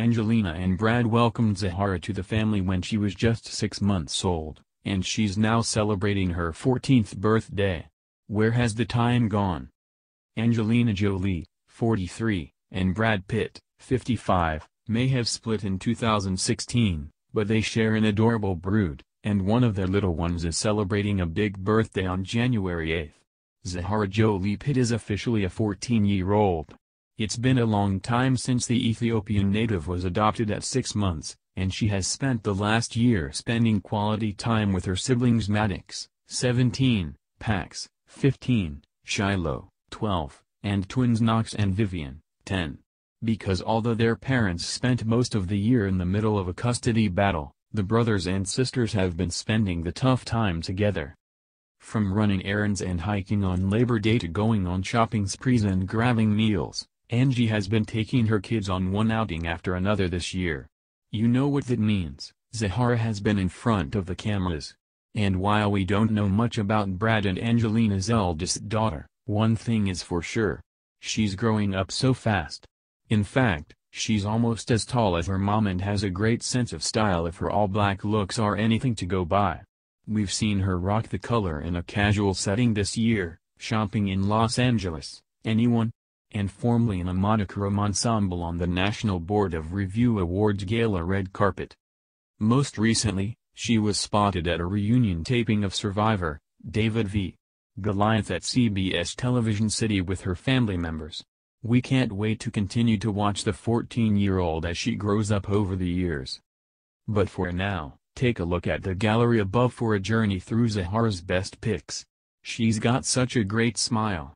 Angelina and Brad welcomed Zahara to the family when she was just six months old, and she's now celebrating her 14th birthday. Where has the time gone? Angelina Jolie, 43, and Brad Pitt, 55, may have split in 2016, but they share an adorable brood, and one of their little ones is celebrating a big birthday on January 8. Zahara Jolie Pitt is officially a 14-year-old, it's been a long time since the Ethiopian native was adopted at six months, and she has spent the last year spending quality time with her siblings Maddox, 17, Pax, 15, Shiloh, 12, and twins Knox and Vivian, 10. Because although their parents spent most of the year in the middle of a custody battle, the brothers and sisters have been spending the tough time together. From running errands and hiking on Labor Day to going on shopping sprees and grabbing meals, Angie has been taking her kids on one outing after another this year. You know what that means, Zahara has been in front of the cameras. And while we don't know much about Brad and Angelina's eldest daughter, one thing is for sure. She's growing up so fast. In fact, she's almost as tall as her mom and has a great sense of style if her all-black looks are anything to go by. We've seen her rock the color in a casual setting this year, shopping in Los Angeles, anyone, and formerly in a monochrom ensemble on the National Board of Review Awards Gala Red Carpet. Most recently, she was spotted at a reunion taping of Survivor, David V. Goliath at CBS Television City with her family members. We can't wait to continue to watch the 14-year-old as she grows up over the years. But for now, take a look at the gallery above for a journey through Zahara's best pics. She's got such a great smile.